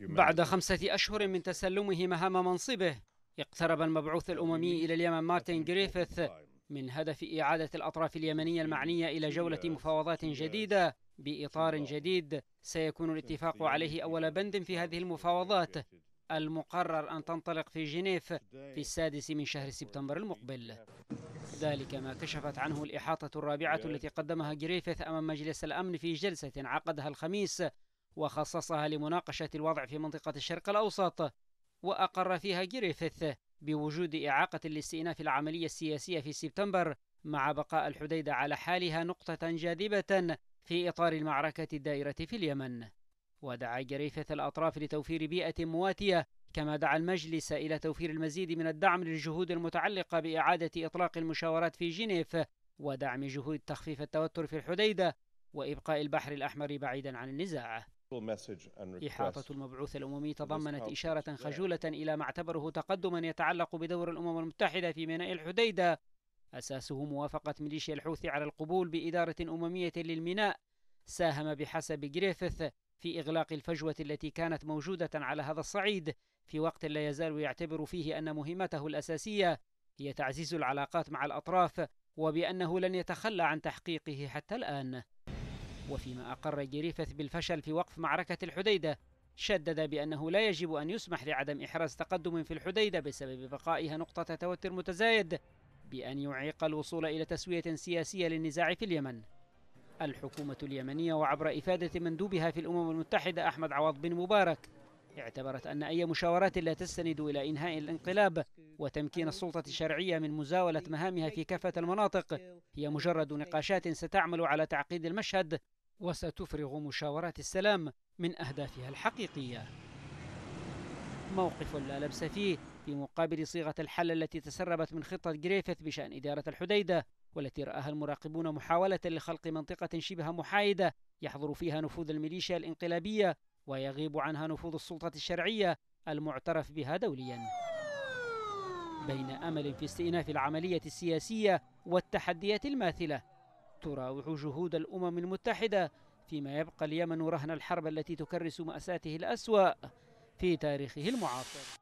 بعد خمسة أشهر من تسلمه مهام منصبه اقترب المبعوث الأممي إلى اليمن مارتن جريفيث من هدف إعادة الأطراف اليمنية المعنية إلى جولة مفاوضات جديدة بإطار جديد سيكون الاتفاق عليه أول بند في هذه المفاوضات المقرر أن تنطلق في جنيف في السادس من شهر سبتمبر المقبل ذلك ما كشفت عنه الإحاطة الرابعة التي قدمها جريفيث أمام مجلس الأمن في جلسة عقدها الخميس وخصصها لمناقشة الوضع في منطقة الشرق الأوسط وأقر فيها جريفيث بوجود إعاقة لاستئناف العملية السياسية في سبتمبر مع بقاء الحديدة على حالها نقطة جاذبة في إطار المعركة الدائرة في اليمن ودعا جريفيث الأطراف لتوفير بيئة مواتية كما دعا المجلس إلى توفير المزيد من الدعم للجهود المتعلقة بإعادة إطلاق المشاورات في جنيف ودعم جهود تخفيف التوتر في الحديدة وإبقاء البحر الأحمر بعيدا عن النزاع إحاطة المبعوث الأممي تضمنت إشارة خجولة إلى ما اعتبره تقدما يتعلق بدور الأمم المتحدة في ميناء الحديدة أساسه موافقة ميليشيا الحوثي على القبول بإدارة أممية للميناء ساهم بحسب جريفيث في إغلاق الفجوة التي كانت موجودة على هذا الصعيد في وقت لا يزال يعتبر فيه أن مهمته الأساسية هي تعزيز العلاقات مع الأطراف وبأنه لن يتخلى عن تحقيقه حتى الآن وفيما أقر جريفث بالفشل في وقف معركة الحديدة شدد بأنه لا يجب أن يسمح لعدم إحراز تقدم في الحديدة بسبب بقائها نقطة توتر متزايد بأن يعيق الوصول إلى تسوية سياسية للنزاع في اليمن الحكومة اليمنية وعبر إفادة مندوبها في الأمم المتحدة أحمد عوض بن مبارك اعتبرت أن أي مشاورات لا تستند إلى إنهاء الانقلاب وتمكين السلطة الشرعية من مزاولة مهامها في كافة المناطق هي مجرد نقاشات ستعمل على تعقيد المشهد وستفرغ مشاورات السلام من أهدافها الحقيقية موقف لا لبس فيه في مقابل صيغة الحل التي تسربت من خطة جريفيث بشأن إدارة الحديدة والتي رآها المراقبون محاولة لخلق منطقة شبه محايدة يحظر فيها نفوذ الميليشيا الانقلابية ويغيب عنها نفوذ السلطة الشرعية المعترف بها دوليا بين أمل في استئناف العملية السياسية والتحديات الماثلة تراوح جهود الأمم المتحدة فيما يبقى اليمن رهن الحرب التي تكرس مأساته الأسوأ في تاريخه المعاصر